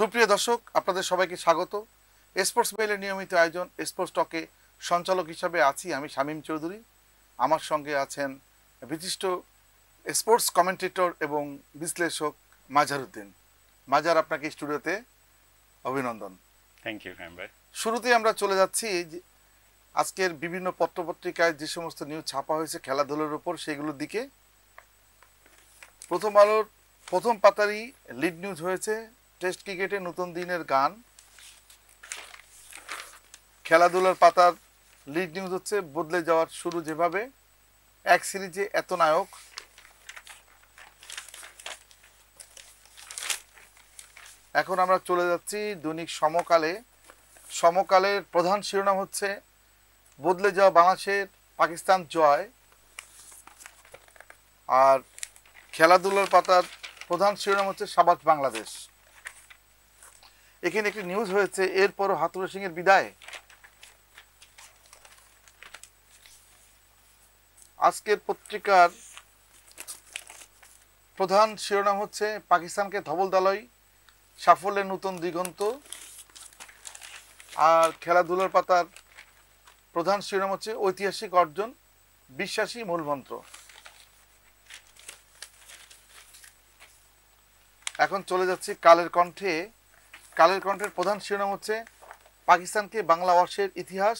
সুপ্রিয় দর্শক আপনাদের সবাইকে স্বাগত স্পোর্টস মেলের নিয়মিত আয়োজন স্পোর্টস টকে সঞ্চালক হিসাবে আছি আমি শামীম চৌধুরী আমার সঙ্গে আছেন বিশিষ্ট স্পোর্টস কমেন্টেটর এবং বিশ্লেষক উদ্দিন মাজার আপনাকে স্টুডিওতে অভিনন্দন থ্যাংক ইউ ভাই শুরুতে আমরা চলে যাচ্ছি আজকের বিভিন্ন পত্রপত্রিকায় যে সমস্ত নিউজ ছাপা হয়েছে খেলাধুলার উপর সেগুলোর দিকে প্রথম আলোর প্রথম পাতারই লিড নিউজ হয়েছে টেস্ট ক্রিকেটে নতুন দিনের গান খেলাধুলার পাতার লিড নিউজ হচ্ছে বদলে যাওয়ার শুরু যেভাবে এক সিরিজে এত নায়ক এখন আমরা চলে যাচ্ছি দৈনিক সমকালে সমকালের প্রধান শিরোনাম হচ্ছে বদলে যাওয়া বাংলাদেশের পাকিস্তান জয় আর খেলাধুলার পাতার প্রধান শিরোনাম হচ্ছে সাবাজ বাংলাদেশ এখানে একটি নিউজ হয়েছে এরপরও সিং এর বিদায় আজকের পত্রিকার প্রধান শিরোনাম হচ্ছে পাকিস্তানকে ধবল দালয় সাফল্যের নতুন দিগন্ত আর খেলাধুলার পাতার প্রধান শিরোনাম হচ্ছে ঐতিহাসিক অর্জন বিশ্বাসী মূলমন্ত্র এখন চলে যাচ্ছি কালের কণ্ঠে কালের কণ্ঠের প্রধান শিরোনাম হচ্ছে পাকিস্তানকে বাংলা বর্ষের ইতিহাস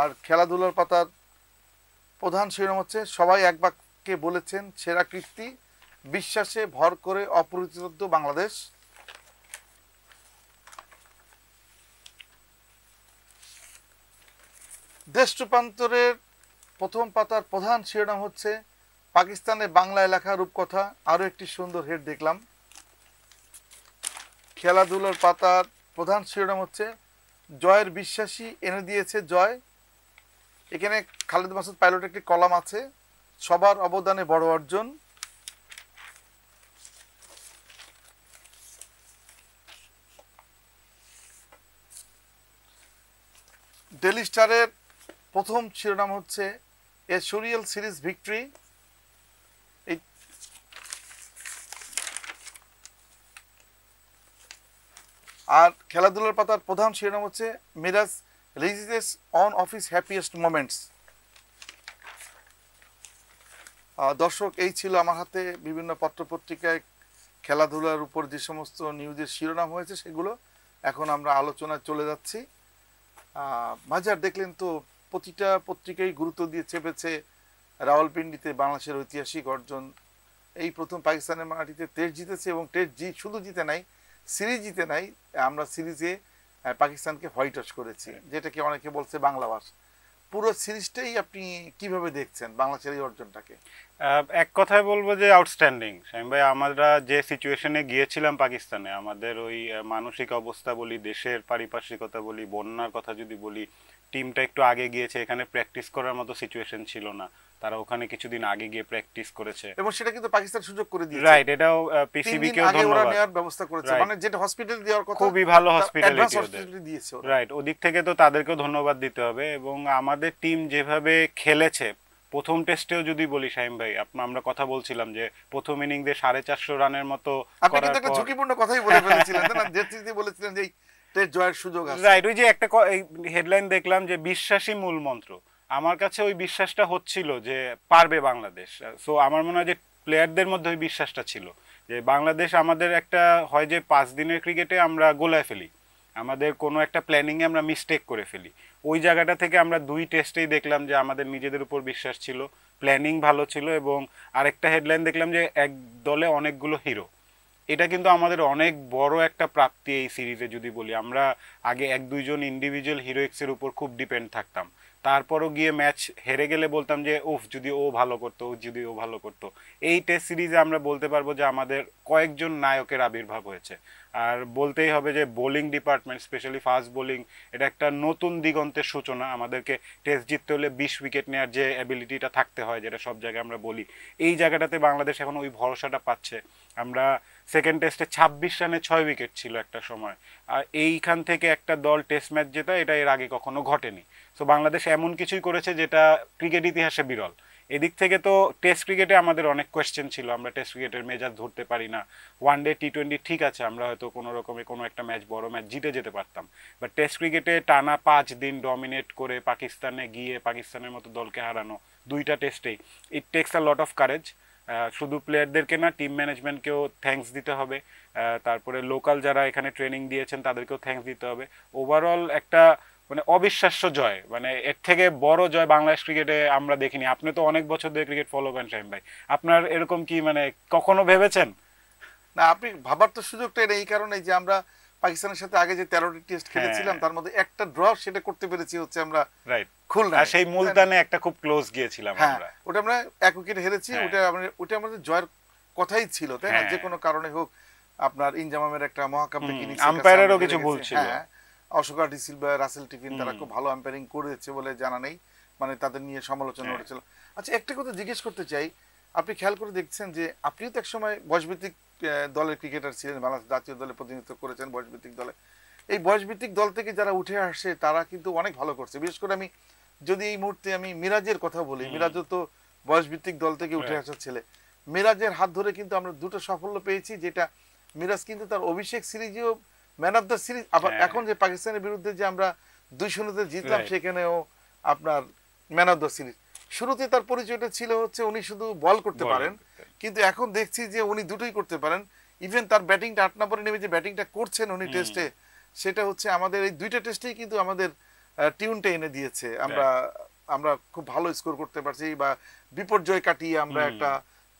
আর খেলাধুলার পাতার প্রধান শিরোনাম হচ্ছে সবাই এক বাক্যে বলেছেন সেরা কীর্তি বিশ্বাসে ভর করে অপরিচিত বাংলাদেশ দেশ রূপান্তরের প্রথম পাতার প্রধান শিরোনাম হচ্ছে পাকিস্তানে বাংলায় লেখা রূপকথা আরও একটি সুন্দর হেড দেখলাম খেলাধুলোর পাতার প্রধান শিরোনাম হচ্ছে জয়ের বিশ্বাসী এনে দিয়েছে জয় এখানে খালেদ মাসুদ পাইলট একটি কলাম আছে সবার অবদানে বড় অর্জন ডেলি স্টারের প্রথম শিরোনাম হচ্ছে এ সুরিয়াল সিরিজ ভিক্টরি আর খেলাধুলার পাতার প্রধান শিরোনাম হচ্ছে Miraz relishes one of his happiest moments দর্শক এই ছিল আমার হাতে বিভিন্ন পত্রপত্রিকায় খেলাধুলার উপর যে সমস্ত নিউজের শিরোনাম হয়েছে সেগুলো এখন আমরা আলোচনায় চলে যাচ্ছি মাজার দেখলেন তো প্রতিটা পত্রিকাই গুরুত্ব দিয়ে চেপেছে রাওয়ালপিন্ডিতে বাংলাদেশের ঐতিহাসিক অর্জন এই প্রথম পাকিস্তানের মাটিতে টেস্ট জিতেছে এবং টেস্ট জি শুধু জিতে নাই সিরিজ জিতে নাই আমরা সিরিজে পাকিস্তানকে হোয়াইট ওয়াশ করেছি হ্যাঁ। কি অনেকে বলছে বাংলা ভাষ পুরো সিরিজটাই আপনি কিভাবে দেখছেন বাংলাদেশের এই অর্জনটাকে এক কথায় বলবো যে আউটস্ট্যান্ডিং শামীম ভাই আমরা যে সিচুয়েশনে গিয়েছিলাম পাকিস্তানে আমাদের ওই মানসিক অবস্থা বলি দেশের পারিপার্শ্বিকতা বলি বন্যার কথা যদি বলি টিমটা একটু আগে গিয়েছে এখানে প্র্যাকটিস করার মতো সিচুয়েশন ছিল না তারা ওখানে কিছুদিন আগে গিয়ে প্র্যাকটিস করেছে এবং সেটা কিন্তু পাকিস্তান সুযোগ করে দিয়েছে রাইট এটাও পিসিবি কেও ধন্যবাদ নেওয়ার ব্যবস্থা করেছে মানে যেটা হসপিটাল দেওয়ার কথা খুবই ভালো হসপিটাল দিয়েছে রাইট ওদিক থেকে তো তাদেরকেও ধন্যবাদ দিতে হবে এবং আমাদের টিম যেভাবে খেলেছে প্রথম টেস্টেও যদি বলি শাহিম ভাই আমরা কথা বলছিলাম যে প্রথম ইনিংসে সাড়ে চারশো রানের মতো ঝুঁকিপূর্ণ কথাই বলে বলেছিলেন যে জয়ের সুযোগ রাইট ওই যে একটা হেডলাইন দেখলাম যে বিশ্বাসী মূল মন্ত্র আমার কাছে ওই বিশ্বাসটা হচ্ছিল যে পারবে বাংলাদেশ সো আমার মনে হয় যে প্লেয়ারদের মধ্যে ওই বিশ্বাসটা ছিল যে বাংলাদেশ আমাদের একটা হয় যে পাঁচ দিনের ক্রিকেটে আমরা গোলায় ফেলি আমাদের কোনো একটা প্ল্যানিংয়ে আমরা মিস্টেক করে ফেলি ওই জায়গাটা থেকে আমরা দুই টেস্টেই দেখলাম যে আমাদের নিজেদের উপর বিশ্বাস ছিল প্ল্যানিং ভালো ছিল এবং আরেকটা হেডলাইন দেখলাম যে এক দলে অনেকগুলো হিরো এটা কিন্তু আমাদের অনেক বড় একটা প্রাপ্তি এই সিরিজে যদি বলি আমরা আগে এক দুইজন ইন্ডিভিজুয়াল হিরোইক্সের উপর খুব ডিপেন্ড থাকতাম তারপরও গিয়ে ম্যাচ হেরে গেলে বলতাম যে উফ যদি ও ভালো করতো যদি ও ভালো করতো এই টেস্ট সিরিজে আমরা বলতে পারবো যে আমাদের কয়েকজন নায়কের আবির্ভাব হয়েছে আর বলতেই হবে যে bowling department specially fast bowling এটা একটা নতুন দিগন্তের সূচনা আমাদেরকে টেস্ট জিততে হলে বিশ উইকেট নেওয়ার যে অ্যাবিলিটিটা থাকতে হয় যেটা সব জায়গায় আমরা বলি এই জায়গাটাতে বাংলাদেশ এখন ওই ভরসাটা পাচ্ছে আমরা সেকেন্ড টেস্টে ছাব্বিশ রানে ছয় উইকেট ছিল একটা সময় আর এইখান থেকে একটা দল টেস্ট ম্যাচ জেতা এটা এর আগে কখনো ঘটেনি সো বাংলাদেশ এমন কিছুই করেছে যেটা ক্রিকেট ইতিহাসে বিরল এদিক থেকে তো টেস্ট ক্রিকেটে আমাদের অনেক কোয়েশ্চেন ছিল আমরা টেস্ট ক্রিকেটের মেজাজ ধরতে পারি না ওয়ান ডে টি টোয়েন্টি ঠিক আছে আমরা হয়তো কোনো রকমে কোনো একটা ম্যাচ বড় ম্যাচ জিতে যেতে পারতাম বাট টেস্ট ক্রিকেটে টানা পাঁচ দিন ডমিনেট করে পাকিস্তানে গিয়ে পাকিস্তানের মতো দলকে হারানো দুইটা টেস্টেই it takes a lot of courage শুধু প্লেয়ারদেরকে না টিম ম্যানেজমেন্টকেও থ্যাঙ্কস দিতে হবে তারপরে লোকাল যারা এখানে ট্রেনিং দিয়েছেন তাদেরকেও থ্যাঙ্কস দিতে হবে ওভারঅল একটা মানে অবিশ্বাস্য জয় মানে এর থেকে বড় জয় বাংলাদেশ ক্রিকেটে আমরা দেখিনি আপনি তো অনেক বছর ধরে ক্রিকেট ফলো করেন শাহিম ভাই আপনার এরকম কি মানে কখনো ভেবেছেন না আপনি ভাবার তো সুযোগটা এটা এই কারণে যে আমরা পাকিস্তানের সাথে আগে যে তেরোটি টেস্ট হ্যাঁ। খেলেছিলাম তার মধ্যে একটা ড্র সেটা করতে পেরেছি হচ্ছে আমরা রাইট খুলনা সেই মুলতানে একটা খুব ক্লোজ গিয়েছিলাম হ্যাঁ, আমরা ওটা আমরা এক উইকেট হেরেছি হ্যাঁ। ওটা ওটা আমাদের জয়ের কথাই ছিল তাই না যে কোনো কারণে হোক আপনার ইনজামামের একটা মহাকাব্য ইনিংস আম্পায়ারেরও কিছু ভুল ছিল হ্যাঁ অশোকা ডিসিলভা রাসেল টিফিন তারা খুব ভালো আম্পায়ারিং করেছে বলে জানা নেই মানে তাদের নিয়ে সমালোচনা করেছিল হ্যাঁ। আচ্ছা একটা কথা জিজ্ঞেস করতে চাই আপনি খেয়াল করে দেখছেন যে আপনিও তো একসময় বয়সভিত্তিক দলের ক্রিকেটার ছিলেন বাংলাদেশ জাতীয় দলে প্রতিনিধিত্ব করেছেন বয়সভিত্তিক দলে এই বয়সভিত্তিক দল থেকে যারা উঠে আসে তারা কিন্তু অনেক ভালো করছে বিশেষ করে আমি যদি এই মুহূর্তে আমি মিরাজের কথা বলি মিরাজও তো বয়সভিত্তিক দল থেকে উঠে হ্যাঁ। আসার ছেলে মিরাজের হাত ধরে কিন্তু আমরা দুটো সাফল্য পেয়েছি যেটা মিরাজ কিন্তু তার অভিষেক সিরিজেও ম্যান অফ দ্য সিরিজ আবার হ্যাঁ। এখন যে পাকিস্তানের বিরুদ্ধে যে আমরা দুই শূন্যতে জিতলাম সেখানেও আপনার ম্যান অফ দ্য সিরিজ শুরুতে তার পরিচয়টা ছিল হচ্ছে উনি শুধু বল করতে পারেন কিন্তু এখন দেখছি যে উনি দুটোই করতে পারেন ইভেন তার ব্যাটিংটা আট নম্বরে নেমে যে ব্যাটিংটা করছেন উনি টেস্টে সেটা হচ্ছে আমাদের এই দুইটা টেস্টেই কিন্তু আমাদের টিউনটা এনে দিয়েছে আমরা আমরা খুব ভালো স্কোর করতে পারছি বা বিপর্যয় কাটিয়ে আমরা একটা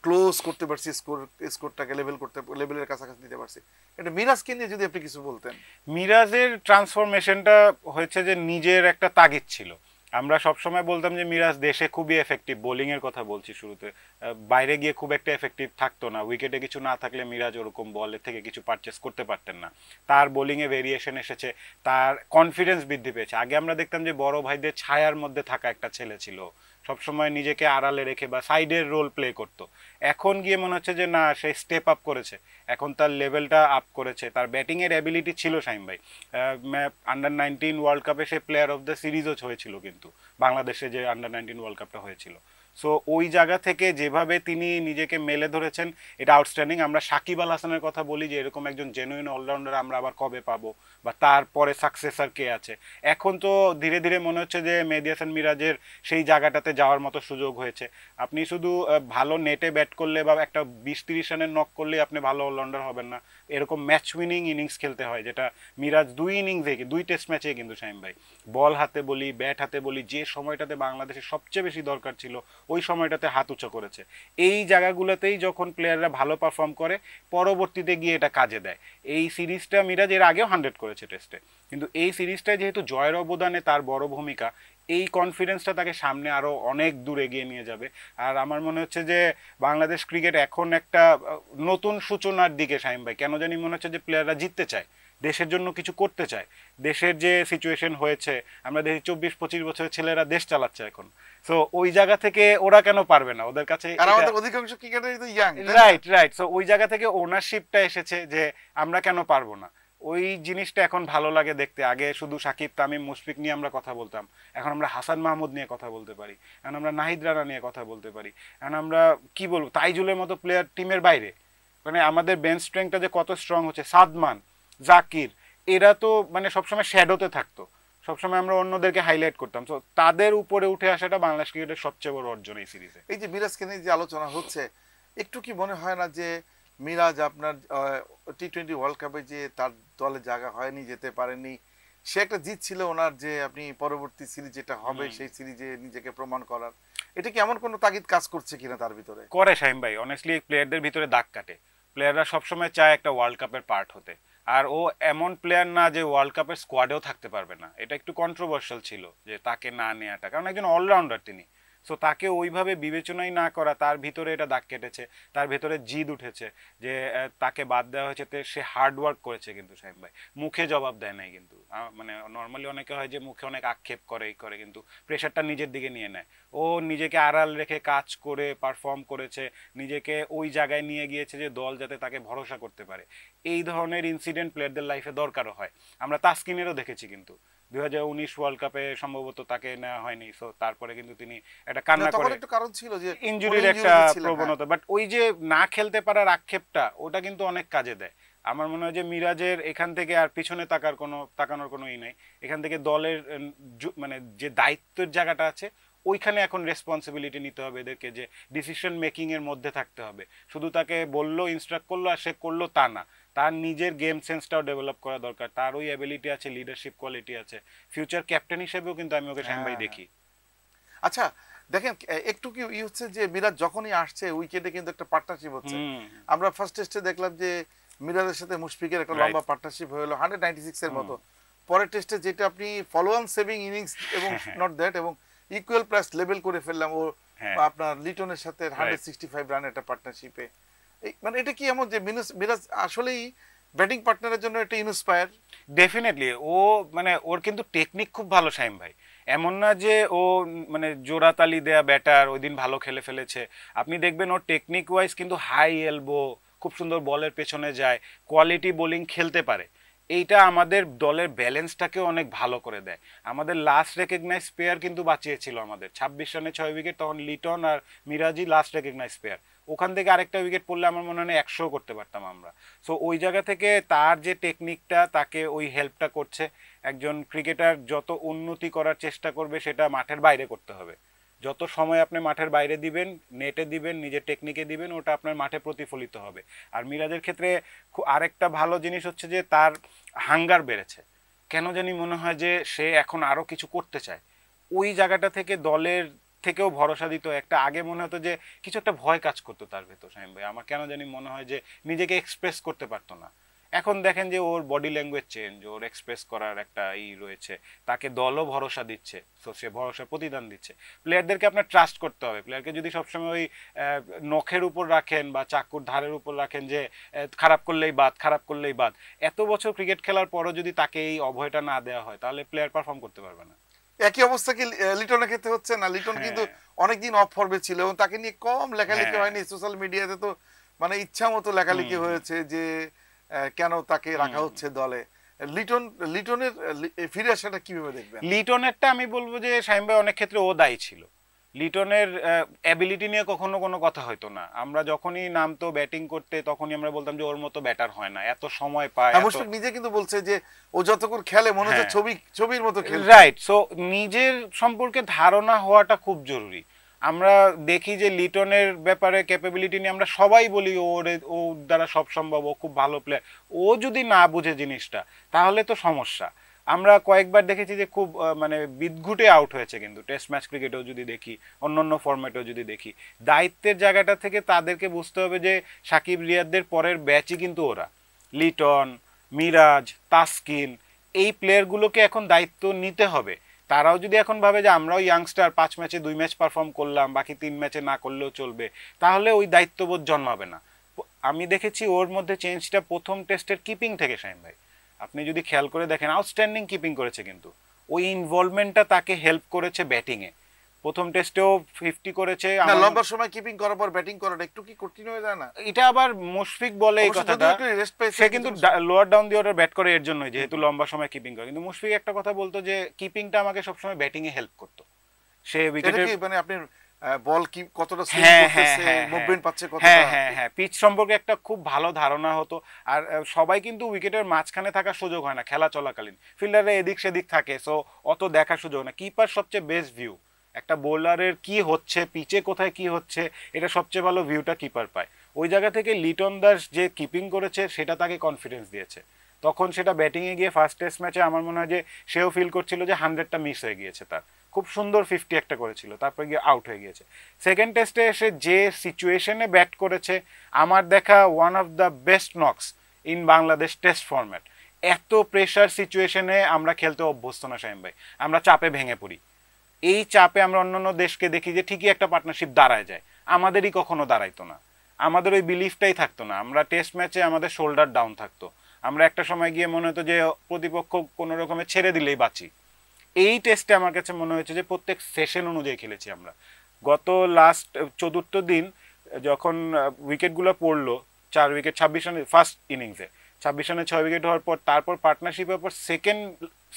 ক্লোজ করতে পারছি স্কোর স্কোরটাকে লেভেল করতে লেভেলের কাছাকাছি দিতে পারছি এটা মিরাজকে নিয়ে যদি আপনি কিছু বলতেন মিরাজের ট্রান্সফরমেশনটা হয়েছে যে নিজের একটা তাগিদ ছিল আমরা সবসময় বলতাম যে মিরাজ দেশে খুবই এফেক্টিভ বোলিং এর কথা বলছি শুরুতে বাইরে গিয়ে খুব একটা এফেক্টিভ থাকতো না উইকেটে কিছু না থাকলে মিরাজ ওরকম বলের থেকে কিছু পারচেস করতে পারতেন না তার বোলিং এ ভেরিয়েশন এসেছে তার কনফিডেন্স বৃদ্ধি পেয়েছে আগে আমরা দেখতাম যে বড় ভাইদের ছায়ার মধ্যে থাকা একটা ছেলে ছিল সবসময় নিজেকে আড়ালে রেখে বা সাইডের রোল প্লে করত। এখন গিয়ে মনে হচ্ছে যে না সে স্টেপ আপ করেছে এখন তার লেভেলটা আপ করেছে তার ব্যাটিংয়ের অ্যাবিলিটি ছিল সাইম ভাই আন্ডার নাইনটিন ওয়ার্ল্ড কাপে সে প্লেয়ার অফ দ্য সিরিজও হয়েছিল কিন্তু বাংলাদেশে যে আন্ডার নাইনটিন ওয়ার্ল্ড কাপটা হয়েছিল সো ওই জায়গা থেকে যেভাবে তিনি নিজেকে মেলে ধরেছেন এটা আউটস্ট্যান্ডিং আমরা সাকিব আল হাসানের কথা বলি যে এরকম একজন জেনুইন অলরাউন্ডার আমরা আবার কবে পাবো বা তারপরে সাকসেসার কে আছে এখন তো ধীরে ধীরে মনে হচ্ছে যে মেদিয়াসান মিরাজের সেই জায়গাটাতে যাওয়ার মতো সুযোগ হয়েছে আপনি শুধু ভালো নেটে ব্যাট করলে বা একটা বিশ তিরিশ রানের নক করলে আপনি ভালো অলরাউন্ডার হবেন না এরকম ম্যাচ উইনিং ইনিংস খেলতে হয় যেটা মিরাজ দুই ইনিংসে দুই টেস্ট ম্যাচে কিন্তু শাহিম ভাই বল হাতে বলি ব্যাট হাতে বলি যে সময়টাতে বাংলাদেশের সবচেয়ে বেশি দরকার ছিল ওই সময়টাতে হাত উঁচু করেছে এই জায়গাগুলোতেই যখন প্লেয়াররা ভালো পারফর্ম করে পরবর্তীতে গিয়ে এটা কাজে দেয় এই সিরিজটা মিরাজ এর আগেও হান্ড্রেড করে হয়েছে টেস্টে কিন্তু এই সিরিজটায় যেহেতু জয়ের অবদানে তার বড় ভূমিকা এই কনফিডেন্সটা তাকে সামনে আরও অনেক দূর এগিয়ে নিয়ে যাবে আর আমার মনে হচ্ছে যে বাংলাদেশ ক্রিকেট এখন একটা নতুন সূচনার দিকে সাইম ভাই কেন জানি মনে হচ্ছে যে প্লেয়াররা জিততে চায় দেশের জন্য কিছু করতে চায় দেশের যে সিচুয়েশন হয়েছে আমরা দেখি চব্বিশ পঁচিশ বছরের ছেলেরা দেশ চালাচ্ছে এখন সো ওই জায়গা থেকে ওরা কেন পারবে না ওদের কাছে অধিকাংশ রাইট রাইট সো ওই জায়গা থেকে ওনারশিপটা এসেছে যে আমরা কেন পারবো না ওই জিনিসটা এখন ভালো লাগে দেখতে আগে শুধু সাকিব তামিম মুশফিক নিয়ে আমরা কথা বলতাম এখন আমরা হাসান মাহমুদ নিয়ে কথা বলতে পারি এখন আমরা নাহিদ রানা নিয়ে কথা বলতে পারি এখন আমরা কি বলবো তাইজুলের মতো প্লেয়ার টিমের বাইরে মানে আমাদের বেঞ্চ স্ট্রেংটা যে কত স্ট্রং হচ্ছে সাদমান জাকির এরা তো মানে সবসময় শ্যাডোতে থাকতো সবসময় আমরা অন্যদেরকে হাইলাইট করতাম তো তাদের উপরে উঠে আসাটা বাংলাদেশ ক্রিকেটের সবচেয়ে বড় অর্জন এই সিরিজে এই যে বিরাজকে নিয়ে যে আলোচনা হচ্ছে একটু কি মনে হয় না যে মিরাজ আপনার টি টোয়েন্টি ওয়ার্ল্ড কাপে যে তার দলে জায়গা হয়নি যেতে পারেনি সে একটা জিত ছিল ওনার যে আপনি পরবর্তী সিরিজ যেটা হবে সেই সিরিজে নিজেকে প্রমাণ করার এটা কি এমন কোনো তাগিদ কাজ করছে কিনা তার ভিতরে করে শাহিম ভাই অনেস্টলি প্লেয়ারদের ভিতরে দাগ কাটে প্লেয়াররা সবসময় চায় একটা ওয়ার্ল্ড কাপের পার্ট হতে আর ও এমন প্লেয়ার না যে ওয়ার্ল্ড কাপের স্কোয়াডেও থাকতে পারবে না এটা একটু কন্ট্রোভার্সিয়াল ছিল যে তাকে না নেওয়াটা কারণ একজন অলরাউন্ডার তিনি সো তাকে ওইভাবে বিবেচনাই না করা তার ভিতরে এটা দাগ কেটেছে তার ভেতরে জিদ উঠেছে যে তাকে বাদ দেওয়া হয়েছে সে হার্ড ওয়ার্ক করেছে কিন্তু সাহেব ভাই মুখে জবাব দেয় নাই কিন্তু মানে নর্মালি অনেকে হয় যে মুখে অনেক আক্ষেপ করে এই করে কিন্তু প্রেশারটা নিজের দিকে নিয়ে নেয় ও নিজেকে আড়াল রেখে কাজ করে পারফর্ম করেছে নিজেকে ওই জায়গায় নিয়ে গিয়েছে যে দল যাতে তাকে ভরসা করতে পারে এই ধরনের ইনসিডেন্ট প্লেয়ারদের লাইফে দরকারও হয় আমরা তাস্কিনেরও দেখেছি কিন্তু দুই ওয়ার্ল্ড কাপে সম্ভবত তাকে নেওয়া হয়নি সো তারপরে কিন্তু তিনি একটা কান্না করে একটা কারণ ছিল যে একটা হ্যাঁ। প্রবণতা বাট ওই যে না খেলতে পারার আক্ষেপটা ওটা কিন্তু অনেক কাজে দেয় আমার মনে হয় যে মিরাজের এখান থেকে আর পিছনে তাকার কোনো তাকানোর কোনো ই নেই এখান থেকে দলের মানে যে দায়িত্বের জায়গাটা আছে ওইখানে এখন রেসপন্সিবিলিটি নিতে হবে এদেরকে যে ডিসিশন এর মধ্যে থাকতে হবে শুধু তাকে বললো ইনস্ট্রাক্ট করলো আর সে করলো তা না তার নিজের গেম সেন্সটাও ডেভেলপ করা দরকার তার ওই অ্যাবিলিটি আছে লিডারশিপ কোয়ালিটি আছে ফিউচার ক্যাপ্টেন হিসেবেও কিন্তু আমি ওকে হ্যাঁ। সাংবাই দেখি আচ্ছা দেখেন একটু কি ই হচ্ছে যে মিরাজ যখনই আসছে উইকেটে কিন্তু একটা পার্টনারশিপ হচ্ছে আমরা ফার্স্ট টেস্টে দেখলাম যে মিরাজের সাথে মুশফিকের একটা লম্বা পার্টনারশিপ হয়ে গেলো হান্ড্রেড নাইনটি সিক্সের মতো পরের টেস্টে যেটা আপনি ফলো অন সেভিং ইনিংস এবং নট দ্যাট এবং ইকুয়াল প্লাস লেভেল করে ফেললাম ও হ্যাঁ। আপনার লিটনের সাথে হান্ড্রেড সিক্সটি ফাইভ রানের একটা পার্টনারশিপে মানে এটা কি এমন যে মিরাজ আসলেই ব্যাটিং পার্টনারের জন্য একটা ইনস্পায়ার ডেফিনেটলি ও মানে ওর কিন্তু টেকনিক খুব ভালো শাইম ভাই এমন না যে ও মানে তালি দেয়া ব্যাটার ওই দিন ভালো খেলে ফেলেছে আপনি দেখবেন ওর টেকনিক ওয়াইজ কিন্তু হাই এলবো খুব সুন্দর বলের পেছনে যায় কোয়ালিটি বোলিং খেলতে পারে এইটা আমাদের দলের ব্যালেন্সটাকে অনেক ভালো করে দেয় আমাদের লাস্ট রেকগনাইজ প্লেয়ার কিন্তু বাঁচিয়েছিল আমাদের ছাব্বিশ রানে ছয় উইকেট তখন লিটন আর মিরাজি লাস্ট রেকগনাইজ প্লেয়ার ওখান থেকে আরেকটা উইকেট পড়লে আমার মনে হয় একশো করতে পারতাম আমরা সো ওই জায়গা থেকে তার যে টেকনিকটা তাকে ওই হেল্পটা করছে একজন ক্রিকেটার যত উন্নতি করার চেষ্টা করবে সেটা মাঠের বাইরে করতে হবে যত সময় আপনি মাঠের বাইরে দিবেন নেটে দিবেন নিজের টেকনিকে দিবেন ওটা আপনার মাঠে প্রতিফলিত হবে আর মিরাজের ক্ষেত্রে আরেকটা ভালো জিনিস হচ্ছে যে তার হাঙ্গার বেড়েছে কেন জানি মনে হয় যে সে এখন আরও কিছু করতে চায় ওই জায়গাটা থেকে দলের থেকেও ভরসা দিত একটা আগে মনে হতো যে কিছু একটা ভয় কাজ করতো তার ভেতর শাহিম ভাই আমার কেন জানি মনে হয় যে নিজেকে এক্সপ্রেস করতে পারতো না এখন দেখেন যে ওর বডি ল্যাঙ্গুয়েজ চেঞ্জ ওর এক্সপ্রেস করার একটা ই রয়েছে তাকে দলও ভরসা দিচ্ছে তো সে ভরসা প্রতিদান দিচ্ছে প্লেয়ারদেরকে আপনার ট্রাস্ট করতে হবে প্লেয়ারকে যদি সবসময় ওই নখের উপর রাখেন বা চাকুর ধারের উপর রাখেন যে খারাপ করলেই বাদ খারাপ করলেই বাদ এত বছর ক্রিকেট খেলার পরও যদি তাকে এই অভয়টা না দেওয়া হয় তাহলে প্লেয়ার পারফর্ম করতে পারবে না একই অবস্থা কি লিটনের ক্ষেত্রে হচ্ছে না লিটন কিন্তু হ্যাঁ। অনেকদিন অফ ফর্মে ছিল এবং তাকে নিয়ে কম লেখালেখি হ্যাঁ। হয়নি সোশ্যাল মিডিয়াতে তো মানে ইচ্ছা মতো লেখালেখি হয়েছে যে কেন তাকে রাখা হচ্ছে দলে লিটন লিটনের ফিরে আসাটা কিভাবে দেখবেন লিটনেরটা আমি বলবো যে সাইম ভাই অনেক ক্ষেত্রে ও দায়ী ছিল লিটনের অ্যাবিলিটি নিয়ে কখনো কোনো কথা হতো না আমরা যখনই নামতো ব্যাটিং করতে তখনই আমরা বলতাম যে ওর মতো ব্যাটার হয় না এত সময় পায় অবশ্য নিজে কিন্তু বলছে যে ও যতক্ষণ খেলে মনে হচ্ছে হ্যাঁ। ছবি ছবির মতো খেলে রাইট সো নিজের সম্পর্কে ধারণা হওয়াটা খুব জরুরি আমরা দেখি যে লিটনের ব্যাপারে ক্যাপাবিলিটি নিয়ে আমরা সবাই বলি ওর ও দ্বারা সব সম্ভব ও খুব ভালো প্লেয়ার ও যদি না বুঝে জিনিসটা তাহলে তো সমস্যা আমরা কয়েকবার দেখেছি যে খুব মানে বিদঘুটে আউট হয়েছে কিন্তু টেস্ট ম্যাচ ক্রিকেটেও যদি দেখি অন্য অন্য ফর্ম্যাটেও যদি দেখি দায়িত্বের জায়গাটা থেকে তাদেরকে বুঝতে হবে যে সাকিব রিয়াদদের পরের ব্যাচই কিন্তু ওরা লিটন মিরাজ তাসকিন এই প্লেয়ারগুলোকে এখন দায়িত্ব নিতে হবে তারাও যদি এখন ভাবে যে আমরাও ইয়াংস্টার পাঁচ ম্যাচে দুই ম্যাচ পারফর্ম করলাম বাকি তিন ম্যাচে না করলেও চলবে তাহলে ওই দায়িত্ববোধ জন্মাবে না আমি দেখেছি ওর মধ্যে চেঞ্জটা প্রথম টেস্টের কিপিং থেকে শাহিন ভাই আপনি যদি খেয়াল করে দেখেন আউটস্ট্যান্ডিং কিপিং করেছে কিন্তু ওই ইনভলভমেন্টটা তাকে হেল্প করেছে ব্যাটিংয়ে প্রথম টেস্টেও ফিফটি করেছে লম্বা সময় কিপিং করার পর ব্যাটিং করার একটু কি কঠিন হয়ে যায় না এটা আবার মুশফিক বলে এই কথাটা সে কিন্তু lower down the order bat করে এর জন্যই যেহেতু লম্বা সময় কিপিং করে কিন্তু মুশফিক একটা কথা বলতো যে কিপিংটা আমাকে সবসময় ব্যাটিংয়ে হেল্প করতো সে উইকেটে মানে আপনি বল কি কতটা মুভমেন্ট হ্যাঁ, হ্যাঁ, হ্যাঁ, পাচ্ছে কতটা হ্যাঁ হ্যাঁ পিচ সম্পর্কে একটা খুব ভালো ধারণা হতো আর সবাই কিন্তু উইকেটের মাঝখানে থাকার সুযোগ হয় না খেলা চলাকালীন এদিক সেদিক থাকে সো অত দেখার সুযোগ না কিপার সবচেয়ে বেস্ট ভিউ একটা বোলারের কি হচ্ছে পিচে কোথায় কি হচ্ছে এটা সবচেয়ে ভালো ভিউটা কিপার পায় ওই জায়গা থেকে লিটন দাস যে কিপিং করেছে সেটা তাকে কনফিডেন্স দিয়েছে তখন সেটা ব্যাটিংয়ে গিয়ে ফার্স্ট টেস্ট ম্যাচে আমার মনে হয় যে সেও ফিল করছিল যে হান্ড্রেডটা মিস হয়ে গিয়েছে তার খুব সুন্দর ফিফটি একটা করেছিল তারপরে গিয়ে আউট হয়ে গিয়েছে সেকেন্ড টেস্টে এসে যে সিচুয়েশনে ব্যাট করেছে আমার দেখা one of the best knocks in Bangladesh test format এত প্রেশার সিচুয়েশনে আমরা খেলতে অভ্যস্ত না সাহেম ভাই আমরা চাপে ভেঙে পড়ি এই চাপে আমরা অন্য অন্য দেশকে দেখি যে ঠিকই একটা পার্টনারশিপ দাঁড়ায় যায় আমাদেরই কখনো দাঁড়াইতো না আমাদের ওই বিলিফটাই থাকতো না আমরা টেস্ট ম্যাচে আমাদের শোল্ডার ডাউন থাকতো আমরা একটা সময় গিয়ে মনে হতো যে প্রতিপক্ষ কোনো রকমে ছেড়ে দিলেই বাঁচি এই টেস্টে আমার কাছে মনে হয়েছে যে প্রত্যেক সেশন অনুযায়ী খেলেছি আমরা গত লাস্ট চতুর্থ দিন যখন উইকেটগুলো পড়লো চার উইকেট ছাব্বিশ রানে ফার্স্ট ইনিংসে ছাব্বিশ রানে ছয় উইকেট হওয়ার পর তারপর পার্টনারশিপের পর সেকেন্ড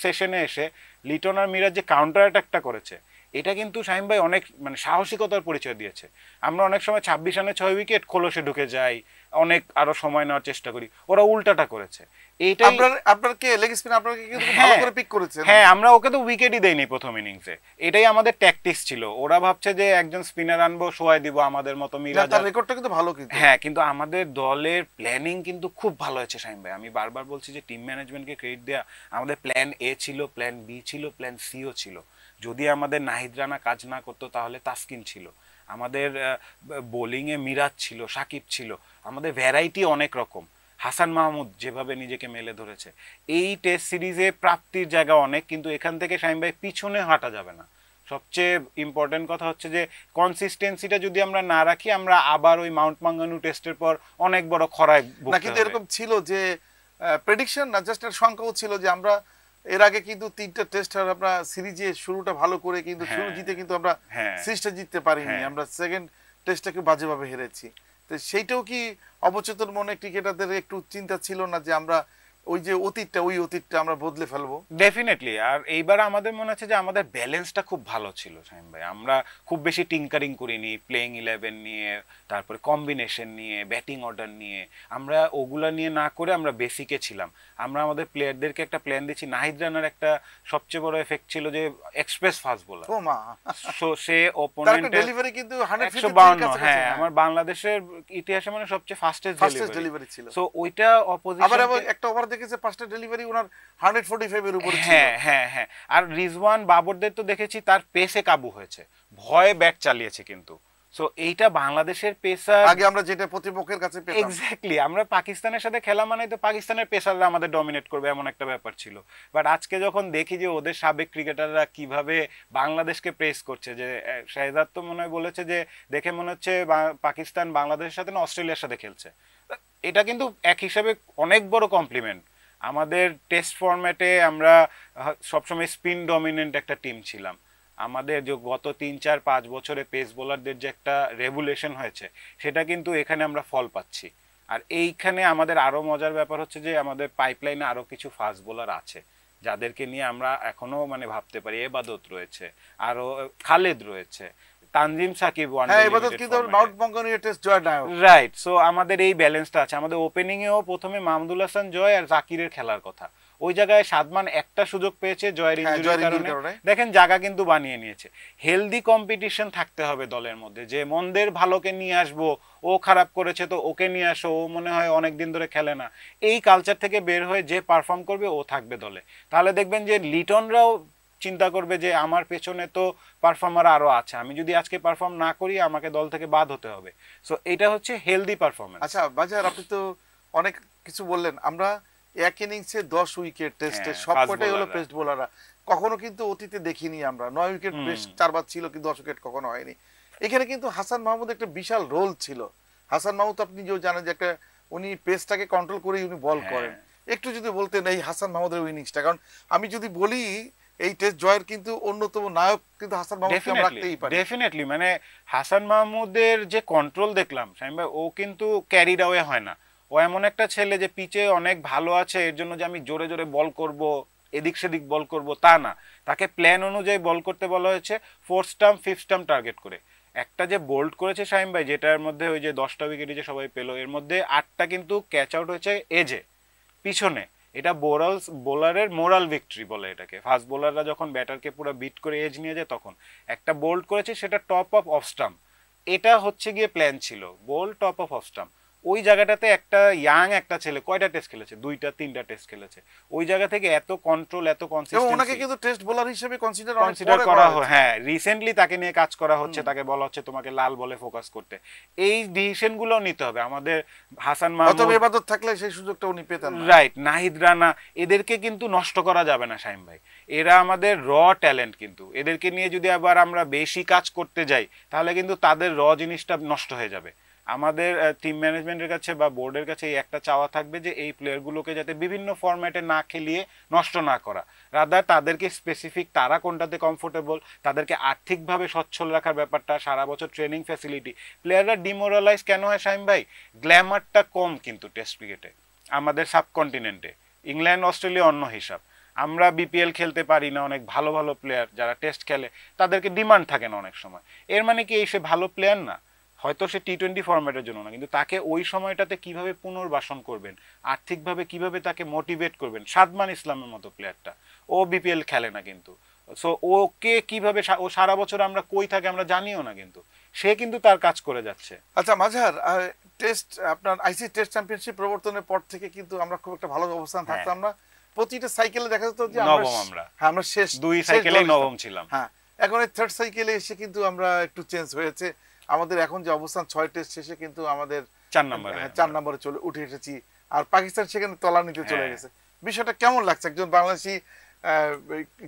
সেশনে এসে লিটন আর মিরাজ যে কাউন্টার অ্যাটাকটা করেছে এটা কিন্তু সাহিম ভাই অনেক মানে সাহসিকতার পরিচয় দিয়েছে আমরা অনেক সময় ছাব্বিশ রানে ছয় উইকেট খোলসে ঢুকে যাই অনেক আরও সময় নেওয়ার চেষ্টা করি ওরা উল্টাটা করেছে কিন্তু উইকেটই হ্যাঁ। হ্যাঁ, প্রথম ইনিংসে এটাই আমাদের ছিল ওরা ভাবছে যে একজন স্পিনার আনবো দিব আমাদের হ্যাঁ কিন্তু আমাদের দলের প্ল্যানিং কিন্তু খুব ভালো হয়েছে শাহিন ভাই আমি বারবার বলছি যে টিম ম্যানেজমেন্টকে ক্রেডিট দেয়া আমাদের প্ল্যান এ ছিল প্ল্যান বি ছিল প্ল্যান সিও ছিল যদি আমাদের নাহিদ রানা কাজ না করতো তাহলে তাসকিন ছিল আমাদের বোলিংয়ে মিরাজ ছিল সাকিব ছিল আমাদের ভ্যারাইটি অনেক রকম হাসান মাহমুদ যেভাবে নিজেকে মেলে ধরেছে এই টেস্ট সিরিজে প্রাপ্তির জায়গা অনেক কিন্তু এখান থেকে শাহিম ভাই পিছনে হাঁটা যাবে না সবচেয়ে ইম্পর্টেন্ট কথা হচ্ছে যে কনসিস্টেন্সিটা যদি আমরা না রাখি আমরা আবার ওই মাউন্ট মাঙ্গানু টেস্টের পর অনেক বড় খরায় না কিন্তু এরকম ছিল যে প্রেডিকশন না জাস্ট সংখ্যাও ছিল যে আমরা এর আগে কিন্তু তিনটা টেস্ট আর আমরা সিরিজে শুরুটা ভালো করে কিন্তু হ্যাঁ। শুরু জিতে কিন্তু আমরা সিরিজটা হ্যাঁ। জিততে পারিনি হ্যাঁ। আমরা সেকেন্ড টেস্টটাকে বাজেভাবে হেরেছি তো সেইটাও কি অবচেতন মনে ক্রিকেটারদের একটু চিন্তা ছিল না যে আমরা ওই যে অতীতটা ওই অতীতটা আমরা বদলে ফেলবো ডেফিনেটলি আর এইবার আমাদের মনে হচ্ছে যে আমাদের ব্যালেন্সটা খুব ভালো ছিল শাহিম ভাই আমরা খুব বেশি টিঙ্কারিং করিনি প্লেইং ইলেভেন নিয়ে তারপরে কম্বিনেশন নিয়ে ব্যাটিং অর্ডার নিয়ে আমরা ওগুলা নিয়ে না করে আমরা বেসিকে ছিলাম আমরা আমাদের প্লেয়ারদেরকে একটা প্ল্যান দিচ্ছি নাহিদ রানার একটা সবচেয়ে বড় এফেক্ট ছিল যে এক্সপ্রেস ফাস্ট বোলার সো সে অপোনেন্ট ডেলিভারি কিন্তু 152 হ্যাঁ আমার বাংলাদেশের ইতিহাসে মানে সবচেয়ে ফাস্টেস্ট ডেলিভারি ছিল সো ওইটা অপোজিশন আবার একটা ওভার দেখেছে পাঁচটা ডেলিভারি ওনার হান্ড্রেড ফোর্টি ফাইভের উপরে হ্যাঁ হ্যাঁ হ্যাঁ আর রিজওয়ান বাবরদের তো দেখেছি তার পেসে কাবু হয়েছে ভয়ে ব্যাট চালিয়েছে কিন্তু সো এইটা বাংলাদেশের পেসার আগে আমরা যেটা প্রতিপক্ষের কাছে এক্স্যাক্টলি আমরা পাকিস্তানের সাথে খেলা মানে তো পাকিস্তানের পেসাররা আমাদের ডমিনেট করবে এমন একটা ব্যাপার ছিল বাট আজকে যখন দেখি যে ওদের সাবেক ক্রিকেটাররা কিভাবে বাংলাদেশকে প্রেস করছে যে শাহেজাদ তো মনে হয় বলেছে যে দেখে মনে হচ্ছে পাকিস্তান বাংলাদেশের সাথে না অস্ট্রেলিয়ার সাথে খেলছে এটা কিন্তু এক হিসাবে অনেক বড় কমপ্লিমেন্ট আমাদের টেস্ট ফর্ম্যাটে আমরা সবসময় স্পিন ডমিনেন্ট একটা টিম ছিলাম আমাদের যে গত তিন চার পাঁচ বছরে পেস বোলারদের যে একটা রেগুলেশন হয়েছে সেটা কিন্তু এখানে আমরা ফল পাচ্ছি আর এইখানে আমাদের আরও মজার ব্যাপার হচ্ছে যে আমাদের পাইপলাইনে আরও কিছু ফাস্ট বোলার আছে যাদেরকে নিয়ে আমরা এখনও মানে ভাবতে পারি এবাদত রয়েছে আরও খালেদ রয়েছে তানজিম সাকিব ওয়ান হ্যাঁ এবারে কিন্তু মাউন্ট মঙ্গনীয় টেস্ট জয় না রাইট সো আমাদের এই ব্যালেন্সটা আছে আমাদের ওপেনিং এও প্রথমে মাহমুদুল হাসান জয় আর জাকিরের খেলার কথা ওই জায়গায় সাদমান একটা সুযোগ পেয়েছে জয়ের ইঞ্জুরির হ্যাঁ, কারণে দেখেন জায়গা কিন্তু বানিয়ে নিয়েছে হেলদি কম্পিটিশন থাকতে হবে দলের মধ্যে যে মন্দের ভালোকে নিয়ে আসবো ও খারাপ করেছে তো ওকে নিয়ে আসো ও মনে হয় অনেক দিন ধরে খেলে না এই কালচার থেকে বের হয়ে যে পারফর্ম করবে ও থাকবে দলে তাহলে দেখবেন যে লিটনরাও চিন্তা করবে যে আমার পেছনে তো পারফর্মার আরও আছে আমি যদি আজকে পারফর্ম না করি আমাকে দল থেকে বাদ হতে হবে সো এটা হচ্ছে হেলদি পারফরমেন্স আচ্ছা বাজার আপনি তো অনেক কিছু বললেন আমরা এক ইনিংসে দশ উইকেট টেস্টে সবকটাই হলো বেস্ট বোলাররা কখনো কিন্তু অতীতে দেখিনি আমরা নয় উইকেট বেস্ট চারবার ছিল কি দশ উইকেট কখনো হয়নি এখানে কিন্তু হাসান মাহমুদ একটা বিশাল রোল ছিল হাসান মাহমুদ আপনি যে জানেন যে একটা উনি পেসটাকে কন্ট্রোল করেই উনি বল হ্যাঁ। করেন একটু যদি বলতেন এই হাসান মাহমুদের উইনিংসটা কারণ আমি যদি বলি এই টেস্ট জয়ের কিন্তু অন্যতম নায়ক কিন্তু হাসান মাহমুদকে আমরা রাখতেই পারি ডেফিনেটলি মানে হাসান মাহমুদের যে কন্ট্রোল দেখলাম শাহিম ভাই ও কিন্তু ক্যারিড আওয়ে হয় না ও এমন একটা ছেলে যে পিচে অনেক ভালো আছে এর জন্য যে আমি জোরে জোরে বল করব এদিক সেদিক বল করব তা না তাকে প্ল্যান অনুযায়ী বল করতে বলা হয়েছে fourth stump fifth stump target করে একটা যে বোল্ড করেছে শাহিম ভাই যেটার মধ্যে ওই যে দশটা উইকেটে যে সবাই পেলো এর মধ্যে আটটা কিন্তু ক্যাচ আউট হয়েছে এজে পিছনে এটা বোরালস বোলারের মোরাল ভিক্টরি বলে এটাকে ফাস্ট বোলাররা যখন ব্যাটারকে পুরো বিট করে এজ নিয়ে যায় তখন একটা বোল্ড করেছে সেটা টপ অফ অফ স্টাম্প এটা হচ্ছে গিয়ে প্ল্যান ছিল bowled top of off stump ওই জায়গাটাতে একটা ইয়াং একটা ছেলে কয়টা টেস্ট খেলেছে দুইটা তিনটা টেস্ট খেলেছে ওই জায়গা থেকে এত কন্ট্রোল এত কনসিস্টেন্সি ওনাকে কিন্তু টেস্ট বোলার হিসেবে কনসিডার কনসিডার করা হয় হ্যাঁ রিসেন্টলি তাকে নিয়ে কাজ করা হচ্ছে তাকে বলা হচ্ছে তোমাকে লাল বলে ফোকাস করতে এই ডিসিশন গুলো নিতে হবে আমাদের হাসান মাহমুদ অতএব এবাদত থাকলে সেই সুযোগটা উনি পেতেন রাইট নাহিদ রানা এদেরকে কিন্তু নষ্ট করা যাবে না শাইম ভাই এরা আমাদের র ট্যালেন্ট কিন্তু এদেরকে নিয়ে যদি আবার আমরা বেশি কাজ করতে যাই তাহলে কিন্তু তাদের র জিনিসটা নষ্ট হয়ে যাবে আমাদের টিম ম্যানেজমেন্টের কাছে বা বোর্ডের কাছে এই একটা চাওয়া থাকবে যে এই প্লেয়ারগুলোকে যাতে বিভিন্ন ফর্ম্যাটে না খেলিয়ে নষ্ট না করা রাদার তাদেরকে স্পেসিফিক তারা কোনটাতে কমফোর্টেবল তাদেরকে আর্থিকভাবে সচ্ছল রাখার ব্যাপারটা সারা বছর ট্রেনিং ফ্যাসিলিটি প্লেয়াররা ডিমোরালাইজ কেন হয় সাইম ভাই গ্ল্যামারটা কম কিন্তু টেস্ট ক্রিকেটে আমাদের সাবকন্টিনেন্টে ইংল্যান্ড অস্ট্রেলিয়া অন্য হিসাব আমরা বিপিএল খেলতে পারি না অনেক ভালো ভালো প্লেয়ার যারা টেস্ট খেলে তাদেরকে ডিমান্ড থাকে না অনেক সময় এর মানে কি এই সে ভালো প্লেয়ার না হয়তো সে টি টোয়েন্টি ফর্ম্যাটের জন্য না কিন্তু তাকে ওই সময়টাতে কিভাবে পুনর্বাসন করবেন আর্থিকভাবে কিভাবে তাকে মোটিভেট করবেন সাদমান ইসলামের মতো প্লেয়ারটা ও বিপিএল খেলে না কিন্তু সো ওকে কিভাবে ও সারা বছর আমরা কই থাকে আমরা জানিও না কিন্তু সে কিন্তু তার কাজ করে যাচ্ছে আচ্ছা মাঝার টেস্ট আপনার আইসি টেস্ট চ্যাম্পিয়নশিপ প্রবর্তনের পর থেকে কিন্তু আমরা খুব একটা ভালো অবস্থান হ্যাঁ। থাকতাম না প্রতিটা সাইকেলে দেখা যেত যে নবম আমরা হ্যাঁ আমরা শেষ দুই সাইকেলে নবম ছিলাম হ্যাঁ এখন এই থার্ড সাইকেলে এসে কিন্তু আমরা একটু চেঞ্জ হয়েছে আমাদের এখন যে অবস্থান ছয় টেস্ট শেষে কিন্তু আমাদের চার নম্বরে হ্যাঁ, চার নম্বরে চলে উঠে এসেছি আর পাকিস্তান সেখানে তলা নিতে চলে হ্যাঁ। গেছে বিষয়টা কেমন লাগছে একজন বাংলাদেশি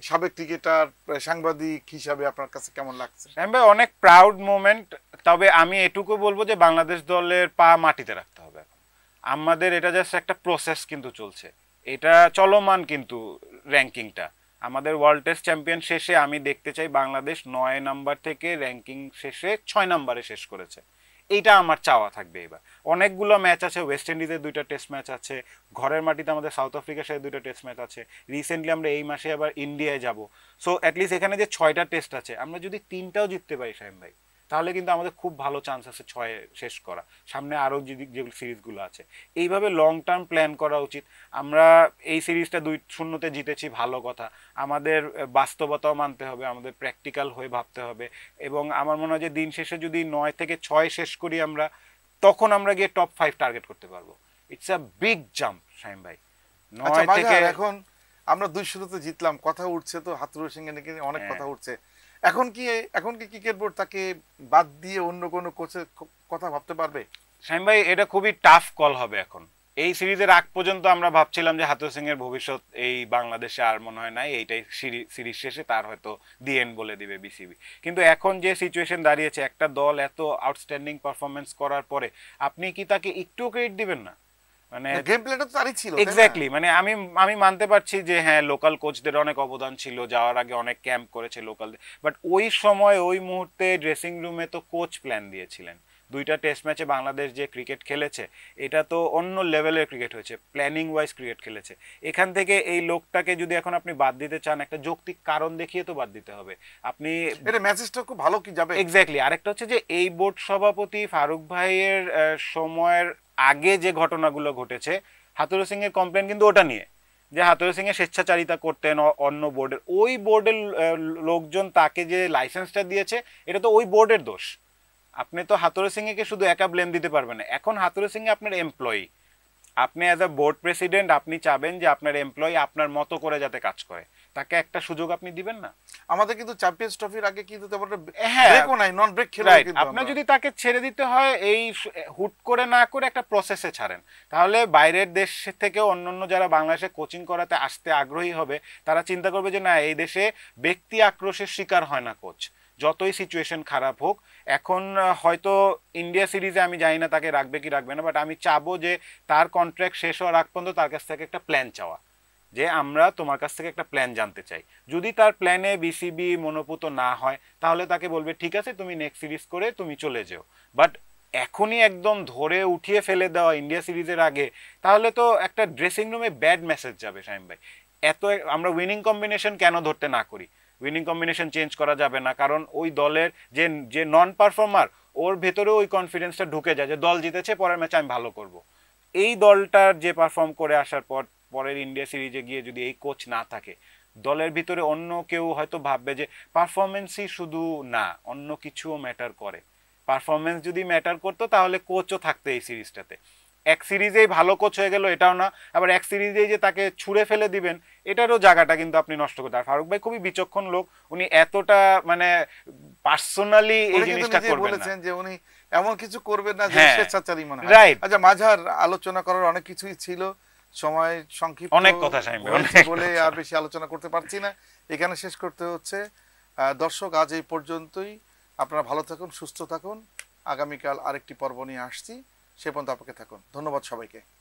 সাবেক ক্রিকেটার সাংবাদিক হিসাবে আপনার কাছে কেমন লাগছে হ্যাঁ ভাই অনেক প্রাউড মোমেন্ট তবে আমি এটুকু বলবো যে বাংলাদেশ দলের পা মাটিতে রাখতে হবে আমাদের এটা জাস্ট একটা প্রসেস কিন্তু চলছে এটা চলমান কিন্তু র্যাঙ্কিংটা আমাদের ওয়ার্ল্ড টেস্ট চ্যাম্পিয়ন শেষে আমি দেখতে চাই বাংলাদেশ নয় নাম্বার থেকে র্যাঙ্কিং শেষে ছয় নাম্বারে শেষ করেছে এইটা আমার চাওয়া থাকবে এবার অনেকগুলো ম্যাচ আছে ওয়েস্ট ইন্ডিজের দুইটা টেস্ট ম্যাচ আছে ঘরের মাটিতে আমাদের সাউথ আফ্রিকার সাথে দুইটা টেস্ট ম্যাচ আছে রিসেন্টলি আমরা এই মাসে আবার ইন্ডিয়ায় যাব সো অ্যাটলিস্ট এখানে যে ছয়টা টেস্ট আছে আমরা যদি তিনটাও জিততে পারি সাহেব ভাই তাহলে কিন্তু আমাদের খুব ভালো চান্স আছে ছয় শেষ করা সামনে আরও যে যেগুলো সিরিজগুলো আছে এইভাবে লং টার্ম প্ল্যান করা উচিত আমরা এই সিরিজটা দুই শূন্যতে জিতেছি ভালো কথা আমাদের বাস্তবতাও মানতে হবে আমাদের প্র্যাকটিক্যাল হয়ে ভাবতে হবে এবং আমার মনে হয় যে দিন শেষে যদি নয় থেকে ছয় শেষ করি আমরা তখন আমরা গিয়ে টপ ফাইভ টার্গেট করতে পারবো it's a big jump Saim ভাই আচ্ছা, নয় থেকে এখন আমরা দুই শূন্যতে জিতলাম কথা উঠছে তো হাতুর সিংহে নাকি অনেক হ্যাঁ। কথা উঠছে এখন কি এখন কি ক্রিকেট বোর্ড তাকে বাদ দিয়ে অন্য কোনো কোচের কথা ভাবতে পারবে শাহিম ভাই এটা খুবই টাফ কল হবে এখন এই সিরিজের আগ পর্যন্ত আমরা ভাবছিলাম যে হাতুর সিং এর ভবিষ্যৎ এই বাংলাদেশে আর মনে হয় নাই এইটাই সিরিজ শেষে তার হয়তো দিয়েন বলে দিবে বিসিবি কিন্তু এখন যে সিচুয়েশন দাঁড়িয়েছে একটা দল এত আউটস্ট্যান্ডিং পারফরমেন্স করার পরে আপনি কি তাকে একটু ক্রেডিট দিবেন না মানে গেম প্ল্যানটা তো তারই ছিল এক্স্যাক্টলি মানে আমি আমি মানতে পারছি যে হ্যাঁ লোকাল কোচদের অনেক অবদান ছিল যাওয়ার আগে অনেক ক্যাম্প করেছে লোকাল বাট ওই সময় ওই মুহূর্তে ড্রেসিং রুমে তো কোচ প্ল্যান দিয়েছিলেন দুইটা টেস্ট ম্যাচে বাংলাদেশ যে ক্রিকেট খেলেছে এটা তো অন্য লেভেলের ক্রিকেট হয়েছে প্ল্যানিং ওয়াইজ ক্রিকেট খেলেছে এখান থেকে এই লোকটাকে যদি এখন আপনি বাদ দিতে চান একটা যৌক্তিক কারণ দেখিয়ে তো বাদ দিতে হবে আপনি এটা মেসেজটা খুব ভালো কি যাবে এক্স্যাক্টলি আরেকটা হচ্ছে যে এই বোর্ড সভাপতি ফারুক ভাইয়ের সময়ের আগে যে ঘটনাগুলো ঘটেছে হাতুরু সিংয়ের কমপ্লেন কিন্তু ওটা নিয়ে যে হাতুরু সিংয়ে স্বেচ্ছাচারিতা করতেন অন্য বোর্ডের ওই বোর্ডের লোকজন তাকে যে লাইসেন্সটা দিয়েছে এটা তো ওই বোর্ডের দোষ আপনি তো হাতুরু সিংয়েকে শুধু একা ব্লেম দিতে পারবেন না এখন হাতুরু সিং আপনার এমপ্লয়ি আপনি অ্যাজ আ বোর্ড প্রেসিডেন্ট আপনি চাবেন যে আপনার এমপ্লয়ি আপনার মতো করে যাতে কাজ করে তাকে একটা সুযোগ আপনি দিবেন না আমাদের কিন্তু চ্যাম্পিয়ন্স ট্রফির আগে কিন্তু তেমন হ্যাঁ। নাই নন ব্রেক খেলা আপনি যদি তাকে ছেড়ে দিতে হয় এই হুট করে না করে একটা প্রসেসে ছাড়েন তাহলে বাইরের দেশ থেকে অন্যান্য যারা বাংলাদেশে কোচিং করাতে আসতে আগ্রহী হবে তারা চিন্তা করবে যে না এই দেশে ব্যক্তি আক্রোশের শিকার হয় না কোচ যতই সিচুয়েশন খারাপ হোক এখন হয়তো ইন্ডিয়া সিরিজে আমি জানি না তাকে রাখবে কি রাখবে না বাট আমি চাবো যে তার কন্ট্রাক্ট শেষ হওয়ার আগ পর্যন্ত তার কাছ থেকে একটা প্ল্যান চাওয়া যে আমরা তোমার কাছ থেকে একটা প্ল্যান জানতে চাই যদি তার প্ল্যানে বিসিবি মনোপুত না হয় তাহলে তাকে বলবে ঠিক আছে তুমি নেক্সট সিরিজ করে তুমি চলে যেও বাট এখনই একদম ধরে উঠিয়ে ফেলে দেওয়া ইন্ডিয়া সিরিজের আগে তাহলে তো একটা ড্রেসিং রুমে ব্যাড মেসেজ যাবে সাইম ভাই এত আমরা উইনিং কম্বিনেশন কেন ধরতে না করি উইনিং কম্বিনেশন চেঞ্জ করা যাবে না কারণ ওই দলের যে যে নন পারফর্মার ওর ভেতরে ওই কনফিডেন্সটা ঢুকে যায় যে দল জিতেছে পরের ম্যাচে আমি ভালো করব এই দলটার যে পারফর্ম করে আসার পর পরের ইন্ডিয়া সিরিজে গিয়ে যদি এই কোচ না থাকে দলের ভিতরে অন্য কেউ হয়তো ভাববে যে পারফরমেন্সই শুধু না অন্য কিছুও ম্যাটার করে পারফরমেন্স যদি ম্যাটার করতো তাহলে কোচও থাকতো এই সিরিজটাতে এক সিরিজেই ভালো কোচ হয়ে গেল এটাও না আবার এক সিরিজেই যে তাকে ছুঁড়ে ফেলে দিবেন এটারও জায়গাটা কিন্তু আপনি নষ্ট করতে আর ফারুক ভাই খুবই বিচক্ষণ লোক উনি এতটা মানে পার্সোনালি এই জিনিসটা করবেন বলেছেন যে উনি এমন কিছু করবেন না যে হ্যাঁ। স্বেচ্ছাচারী মনে হয় আচ্ছা মাঝার আলোচনা করার অনেক কিছুই ছিল সময় সংক্ষিপ্ত অনেক কথা বলে আর বেশি আলোচনা করতে পারছি না এখানে শেষ করতে হচ্ছে দর্শক আজ এই পর্যন্তই আপনারা ভালো থাকুন সুস্থ থাকুন আগামীকাল আরেকটি পর্ব নিয়ে আসছি সে পর্যন্ত আপনাকে থাকুন ধন্যবাদ সবাইকে